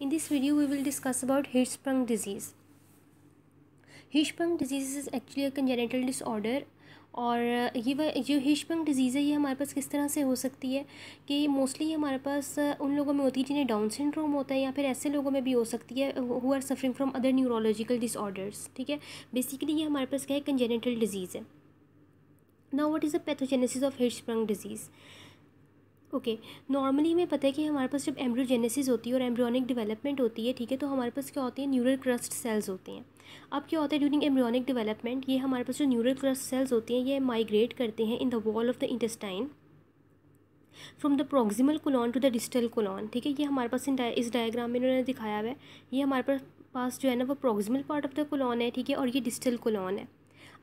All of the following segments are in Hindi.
In this video, we will discuss about Hirschsprung disease. Hirschsprung disease is actually a congenital disorder और uh, ये वह जो हिशपंग डिजीज़ है ये हमारे पास किस तरह से हो सकती है कि मोस्टली हमारे पास uh, उन लोगों में होती है जिन्हें डाउन सिंड्रोम होता है या फिर ऐसे लोगों में भी हो सकती है who are suffering from other neurological disorders ठीक है बेसिकली ये हमारे पास क्या है कंजेनेटल डिजीज़ है now what is the pathogenesis of Hirschsprung disease okay okay. Normally हमें पता है कि हमारे पास जब एम्ब्रियोजेनेसिस होती है और एम्ब्रियोनिक डेवलपमेंट होती है ठीक है तो हमारे पास क्या होती है न्यूरल क्रस्ट सेल्स होते हैं अब क्या होता है ड्यूरिंग एम्ब्रियोनिक डेवलपमेंट ये हमारे पास जो न्यूरल क्रस्ट सेल्स होती हैं ये माइग्रेट करते हैं in the wall of the intestine from the proximal colon to the distal colon ठीक है ये हमारे पास इस डायग्राम में इन्होंने दिखाया हुआ है ये हमारे पास जो है ना वो proximal part of the colon है ठीक है और ये डिस्टल कोलॉन है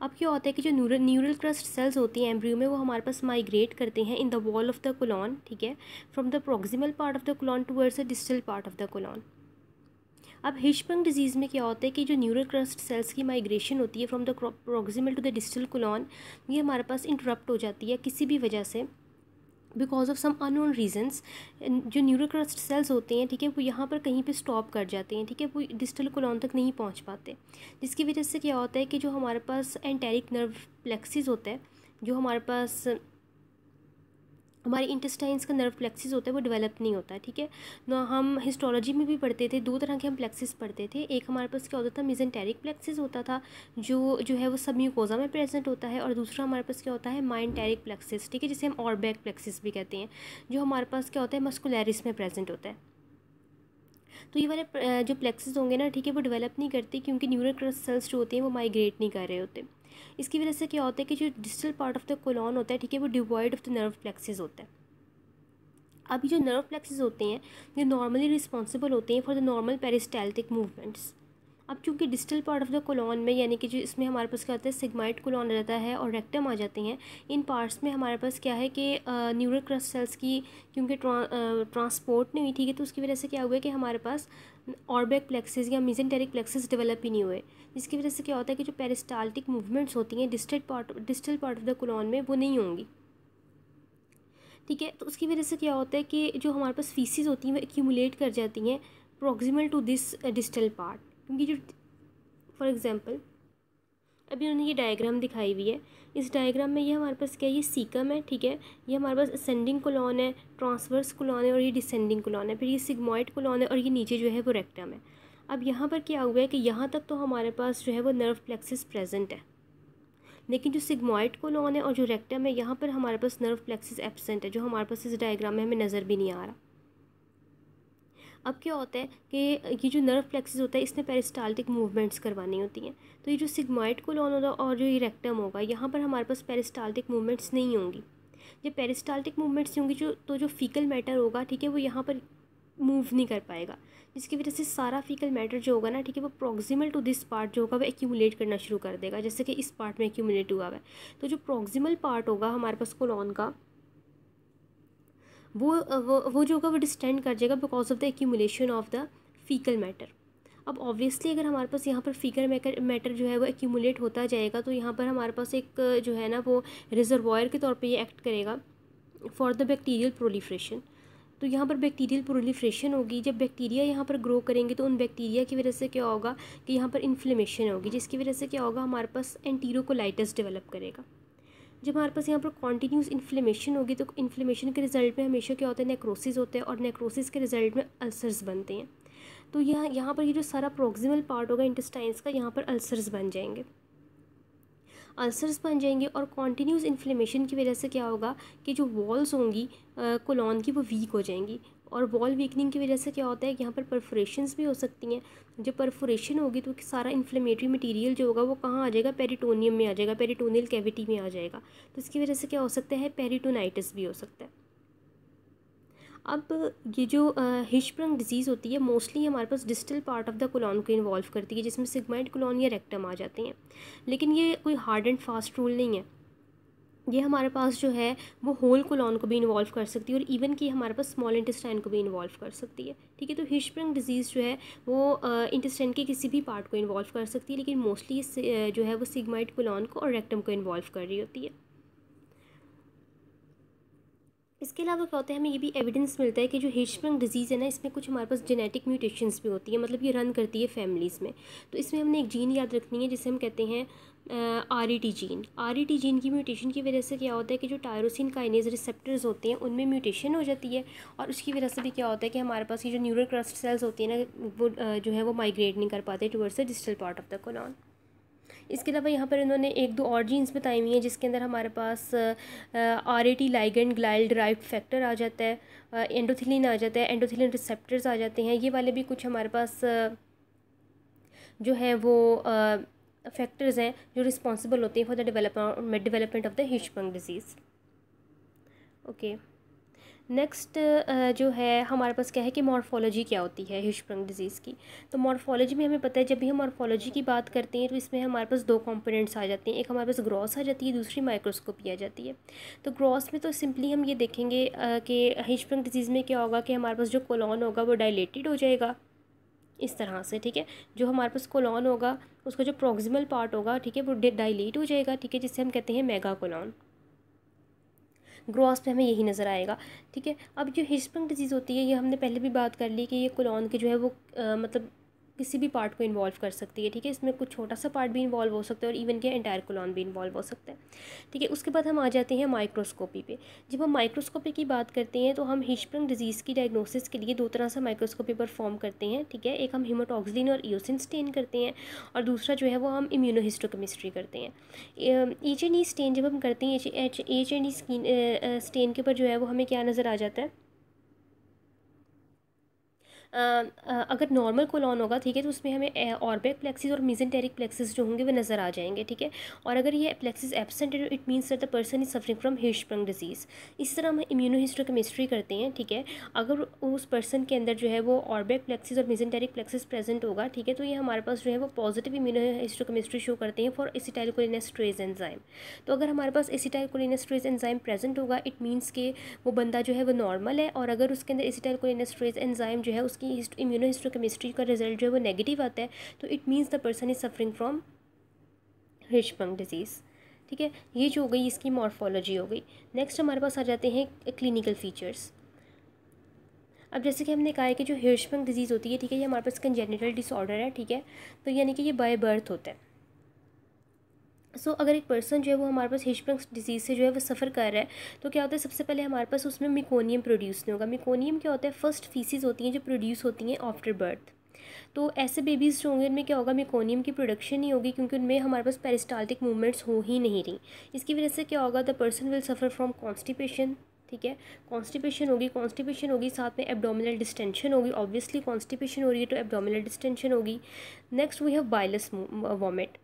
अब क्या होता है कि जो न्यूरल न्यूरल क्रस्ट सेल्स होती हैं एम्ब्रियो में वो हमारे पास माइग्रेट करते हैं in the wall of the colon ठीक है from the proximal part of the colon towards the distal part of the colon अब हिशपंग डिजीज़ में क्या होता है कि जो न्यूरल क्रस्ट सेल्स की माइग्रेशन होती है from the proximal to the distal colon ये हमारे पास इंटरप्ट हो जाती है किसी भी वजह से because of some unknown reasons जो न्यूरोक्रस्ट सेल्स होते हैं ठीक है वो यहाँ पर कहीं पे स्टॉप कर जाते हैं ठीक है वो डिस्टल कोलॉन तक नहीं पहुँच पाते जिसकी वजह से क्या होता है कि जो हमारे पास एंटेरिक नर्व प्लेक्सिस होता है जो हमारे पास हमारे इंटेस्टाइंस का नर्व प्लेक्सिस होता है वो डेवलप नहीं होता है ठीक है ना हम हिस्टोलॉजी में भी पढ़ते थे दो तरह के हम प्लेक्सिस पढ़ते थे एक हमारे पास क्या होता था मिजेंटेरिक प्लेक्सिस होता था जो जो है वो सब म्यूकोजा में प्रेजेंट होता है और दूसरा हमारे पास क्या होता है माइंटेरिक प्लेक्सिस ठीक है जिसे हम और प्लेक्सिस भी कहते हैं जो हमारे पास क्या होता है मस्कुलरिस में प्रेजेंट होता है तो ये वाले जो प्लेक्सिस होंगे ना ठीक है वो डेवलप नहीं करते क्योंकि न्यूरल सेल्स जो होते हैं वो माइग्रेट नहीं कर रहे होते इसकी वजह से क्या होता है कि जो digital part of the colon होता है ठीक है वो devoid of the nerve plexuses होता है अभी जो नर्व फ्लैक्सेज होते हैं ये नॉर्मली रिस्पॉन्सिबल होते हैं for the normal peristaltic movements अब चूँकि digital part of the colon में यानी कि जो इसमें हमारे पास क्या होता है सिगमाइट कोलॉन आ जाता है और रेक्टम आ जाते हैं इन पार्ट्स में हमारे पास क्या है कि न्यूरल क्रस्ट सेल्स की क्योंकि ट्रांसपोर्ट नहीं हुई ठीक है तो उसकी वजह से क्या हुआ है कि हमारे पास ऑर्बेक प्लेक्सिस या मिजेंटेरिक प्लेक्सिस डेवलप ही नहीं हुए जिसकी वजह से क्या होता है कि जो पेरिस्टाल्टिक मूवमेंट्स होती हैं distal part distal part of the colon में वो नहीं होंगी ठीक है तो उसकी वजह से क्या होता है कि जो हमारे पास फीसिस होती हैं वो एक्यूमुलेट कर जाती हैं proximal to this distal part क्योंकि जो फॉर एग्ज़ाम्पल अभी उन्होंने ये डायग्राम दिखाई हुई है इस डायग्राम में ये हमारे पास क्या है ये सीकम है ठीक है ये हमारे पास असेंडिंग कोलॉन है ट्रांसवर्स कोलॉन है और ये डिसेंडिंग कोलॉन है फिर ये सिगमोइड कोलॉन है और ये नीचे जो है वो रेक्टम है अब यहाँ पर क्या हुआ है कि यहाँ तक तो हमारे पास जो है वो नर्व प्लेक्सिस प्रेजेंट है लेकिन जो सिगमोइड कोलॉन है और जो रेक्टम है यहाँ पर हमारे पास नर्व प्लेक्सिस एबसेंट है जो हमारे पास इस डायग्राम में हमें नज़र भी नहीं आ रहा अब क्या होता है कि ये जो नर्व फ्लेक्सेस होता है इसने पेरिस्टाल्टिक मूवमेंट्स करवानी होती हैं तो ये जो सिग्माइट कोलोन होगा और जो ये रेक्टम होगा यहाँ पर हमारे पास पेरिस्टाल्टिक मूवमेंट्स नहीं होंगी जब पेरिस्टाल्टिक मूवमेंट्स होंगी जो तो जो फीकल मैटर होगा ठीक है वो यहाँ पर मूव नहीं कर पाएगा जिसकी वजह से सारा फीकल मैटर जो होगा ना ठीक है वो प्रॉक्सिमल टू दिस पार्ट जो होगा वो एक्यूमुलेट करना शुरू कर देगा जैसे कि इस पार्ट में एक्यूमुलेट हुआ है तो जो प्रॉक्सिमल पार्ट होगा हमारे पास कोलॉन का वो वो जो होगा वो डिस्टेंड कर जाएगा because of the accumulation of the faecal matter अब ऑब्वियसली अगर हमारे पास यहाँ पर फीकल मैटर जो है वो एक्यूमुलेट होता जाएगा तो यहाँ पर हमारे पास एक जो है ना वो रिजर्वायर के तौर पर ये एक्ट करेगा फॉर द बैक्टीरियल प्रोलीफ्रेशन तो यहाँ पर बैक्टीरियल प्रोलीफ्रेशन होगी जब बैक्टीरिया यहाँ पर ग्रो करेंगे तो उन बैक्टीरिया की वजह से क्या होगा कि यहाँ पर इन्फ्लेमेशन होगी जिसकी वजह से क्या होगा हमारे पास एंटीरोकोलाइटिस डेवलप करेगा जब हमारे पास यहाँ पर कॉन्टीन्यूस इन्फ्लेमेशन होगी तो इन्फ्लेमेशन के रिजल्ट में हमेशा क्या होता है नेक्रोसिस होते हैं और नेक्रोसिस के रिजल्ट में अल्सर्स बनते हैं तो यहाँ यहाँ पर ये यह जो सारा प्रोक्सिमल पार्ट होगा इंटेस्टाइंस का यहाँ पर अल्सर्स बन जाएंगे अल्सर्स बन जाएंगे और कॉन्टीन्यूस इन्फ्लेमेशन की वजह से क्या होगा कि जो वॉल्स होंगी कोलॉन की वो वीक हो जाएंगी और वॉल वीकनिंग की वजह से क्या होता है यहाँ पर परफोरेशंस भी हो सकती हैं जब परफोरेशन होगी तो सारा इन्फ्लेमेटरी मटेरियल जो होगा वो कहाँ आ जाएगा पेरिटोनियम में आ जाएगा पेरिटोनियल कैविटी में आ जाएगा तो इसकी वजह से क्या हो सकता है पेरिटोनाइटिस भी हो सकता है अब ये जो हिशप्रंग डिजीज़ होती है मोस्टली हमारे पास distal part of the colon को इन्वॉल्व करती है जिसमें सिगमाइट कोलॉन या रेक्टम आ जाते हैं लेकिन ये कोई हार्ड एंड फास्ट रूल नहीं है ये हमारे पास जो है वो होल कोलॉन को भी इन्वॉल्व कर सकती है और इवन कि हमारे पास स्मॉल इंटेस्टाइन को भी इन्वॉल्व कर सकती है ठीक है तो हिशप्रंग डिजीज़ जो है वो इंटेस्टाइन के किसी भी पार्ट को इन्वॉल्व कर सकती है लेकिन मोस्टली जो है वो सिगमाइड कोलॉन को और रेक्टम को इन्वॉल्व कर रही होती है इसके अलावा क्या होता है हमें ये भी एविडेंस मिलता है कि जो हेजमंग डिजीज़ है ना इसमें कुछ हमारे पास जेनेटिक म्यूटेशंस भी होती है मतलब ये रन करती है फैमिलीज़ में तो इसमें हमने एक जीन याद रखनी है जिसे हम कहते हैं R E T gene R E T gene की म्यूटेशन की वजह से क्या होता है कि जो टायरोसिन काइनेज रिसेप्टर्स होते हैं उनमें म्यूटेशन हो जाती है और उसकी वजह से भी क्या होता है कि हमारे पास ये जो न्यूरल क्रस्ट सेल्स होती है ना वो जो है वो माइग्रेट नहीं कर पाते towards the distal part of the colon इसके अलावा यहाँ पर इन्होंने एक दो और जीन्स बताई हुई हैं जिसके अंदर हमारे पास R A T ligand glial drive factor आ जाता है एंडोथिलिन आ जाता है एंडोथिलिन रिसेप्टर्स आ जाते हैं ये वाले भी कुछ हमारे पास जो है वो फैक्टर्स हैं जो रिस्पॉन्सिबल होते हैं for the development development of the Hirschsprung disease okay next जो है हमारे पास क्या है कि मॉर्फोलॉजी क्या होती है हिशप्रंग डिजीज़ की तो मॉर्फोलॉजी में हमें पता है जब भी हम मॉर्फोलॉजी की बात करते हैं तो इसमें हमारे पास दो कंपोनेंट्स आ जाते हैं एक हमारे पास ग्रॉस आ जाती है दूसरी माइक्रोस्कोपी आ जाती है तो ग्रॉस में तो सिंपली हम ये देखेंगे कि हिशप्रंग डिजीज़ में क्या होगा कि हमारे पास जो कोलॉन होगा वो डायलेटेड हो जाएगा इस तरह से ठीक है जो हमारे पास कोलॉन होगा उसका जो प्रोक्सिमल पार्ट होगा ठीक है वो डायलेट हो जाएगा ठीक है जिससे हम कहते हैं मेगा कोलॉन ग्रॉस पे हमें यही नज़र आएगा ठीक है अब जो हिस्पंग डिजीज़ होती है ये हमने पहले भी बात कर ली कि ये कुलौन की जो है वो आ, मतलब किसी भी पार्ट को इन्वॉल्व कर सकती है ठीक है इसमें कुछ छोटा सा पार्ट भी इन्वॉल्व हो सकता है और इवन के एंटायर कोलॉन भी इन्वॉल्व हो सकता है ठीक है उसके बाद हम आ जाते हैं माइक्रोस्कोपी पे जब हम माइक्रोस्कोपी की बात करते हैं तो हम हिशप्रंग डिजीज़ की डायग्नोसिस के लिए दो तरह से माइक्रोस्कोपी परफॉर्म करते हैं ठीक है एक हम हिमोटॉक्सिन और ईसिन स्टेन करते हैं और दूसरा जो है वो हम इम्यूनोहिस्टोकेमिस्ट्री करते हैं एच एन ई स्टेन जब हम करते हैं एच एंड ई स्टेन के ऊपर जो है वो हमें क्या नज़र आ जाता है अगर नॉर्मल कोलॉन होगा ठीक है तो उसमें हमें ऑर्बिक प्लेक्सिस और मिजेंटेरिक प्लेक्सिस जो होंगे वो नज़र आ जाएंगे ठीक है और अगर ये प्लेक्सिस एबसेंट है तो it means that the person is suffering from Hirschsprung disease इस तरह हम इम्यूनो हिस्ट्रोकेमिस्ट्री करते हैं ठीक है अगर उस पर्सन के अंदर जो है वो ऑर्बिक प्लेक्सिस और मिजेंटेरिक प्लेक्सिस प्रेजेंट होगा ठीक है तो ये हमारे पास जो है वो पॉजिटिव इम्यूनो हिस्ट्रोकेमिस्ट्री शो करते हैं फॉर एसिटाइलकोलिनेस्ट्रेज एनजाइम तो अगर हमारे पास एसिटाइलकोलिनेस्ट्रेज एनजाइम प्रेजेंट होगा इट मीन्स के वो बंदा जो है वो नॉर्मल है और अगर उसके अंदर एसिटाइलकोलिनेस्ट्रेज एनजाइम जो है उसकी कि इम्यूनो हिस्टोकेमिस्ट्री का रिजल्ट जो है वो नेगेटिव आता है तो it means the person is suffering from Hirschsprung disease ठीक है ये जो हो गई इसकी मॉर्फोलॉजी हो गई नेक्स्ट हमारे पास आ जाते हैं क्लिनिकल फ़ीचर्स अब जैसे कि हमने कहा है कि जो हिर्शपंग डिजीज़ होती है ठीक है ये हमारे पास कंजेनिटल डिसऑर्डर है ठीक है तो यानी कि ये बाय बर्थ होता है सो so, अगर एक पर्सन जो है वो हमारे पास हिशपंक्स डिजीज़ से जो है वो सफ़र कर रहा है तो क्या होता है सबसे पहले हमारे पास उसमें मिकोनियम प्रोड्यूस नहीं होगा मिकोनियम क्या होता है फर्स्ट फीसिस होती हैं जो प्रोड्यूस होती हैं आफ्टर बर्थ तो ऐसे बेबीज़ जो होंगे उनमें क्या होगा मिकोनियम की प्रोडक्शन नहीं होगी क्योंकि उनमें हमारे पास पेरिस्टाल्टिक मूवमेंट्स हो ही नहीं रही इसकी वजह से क्या होगा the person will suffer from constipation ठीक है कॉन्स्टिपेशन होगी कॉन्स्टिपेशन होगी साथ में एब्डोमिनल डिस्टेंशन होगी ऑब्वियसली कॉन्स्टिपेशन हो रही है तो एब्डोमिनल डिस्टेंशन होगी next we have bilious vomit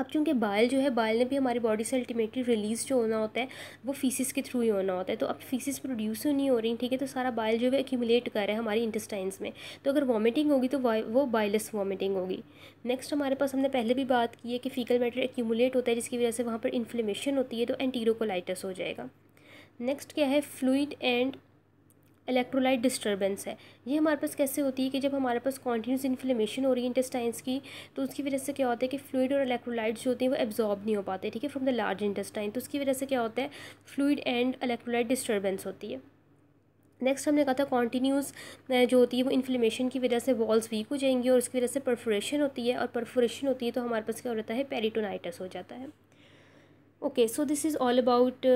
अब चूँकि बाइल जो है बाइल ने भी हमारी बॉडी से अल्टीमेटली रिलीज़ जो होना होता है वो फीसिस के थ्रू ही होना होता है तो अब फीसिस प्रोड्यूस ही नहीं हो रही ठीक है तो सारा बाइल जो है एक्यूमुलेट कर रहा है हमारी इंटेस्टाइंस में तो अगर वॉमिटिंग होगी तो वो बाइलस वॉमिटिंग होगी नेक्स्ट हमारे पास हमने पहले भी बात की है कि फीकल मैटर एक्यूमुलेट होता है जिसकी वजह से वहाँ पर इन्फ्लेमेशन होती है तो एंटीरोकोलाइटस हो जाएगा नेक्स्ट क्या है फ्लूड एंड इलेक्ट्रोलाइट डिस्टर्बेंस है ये हमारे पास कैसे होती है कि जब हमारे पास कॉन्टीन्यूस इन्फ्लेमेशन हो रही है इंटेस्टाइंस की तो उसकी वजह से क्या होता है कि फ्लूड और इलेक्ट्रोलाइट्स जो होते हैं वो एब्जॉर्ब नहीं हो पाते ठीक है फ्रॉम द लार्ज इंटेस्टाइन तो उसकी वजह से क्या होता है फ्लूड एंड इलेक्ट्रोलाइट डिस्टर्बेंस होती है नेक्स्ट हमने कहा था कॉन्टीन्यूस जो होती है वो इन्फ्लेमेशन की वजह से वॉल्स वीक हो जाएंगी और उसकी वजह से परफोरेशन होती है और परफोरेशन होती है तो हमारे पास क्या हो जाता है पेरिटोनाइटस हो जाता है okay so this is all about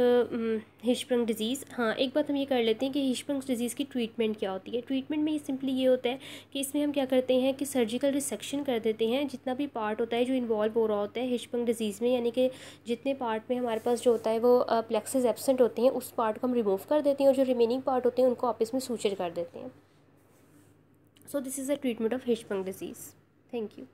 Hirschsprung disease हाँ एक बात हम ये कर लेते हैं कि हिशप्रंग डिज़ीज़ की ट्रीटमेंट क्या होती है ट्रीटमेंट में ये सिंपली ये होता है कि इसमें हम क्या करते हैं कि सर्जिकल रिसेक्शन कर देते हैं जितना भी पार्ट होता है जो इन्वॉल्व हो रहा होता है हिशप्रंग डिज़ीज़ में यानी कि जितने पार्ट में हमारे पास जो होता है वो प्लेक्सेज uh, एबसेंट होते हैं उस पार्ट को हम रिमूव कर देते हैं और जो रिमेनिंग पार्ट होते हैं उनको आपस में सूचर कर देते हैं so this is a treatment of Hirschsprung disease thank you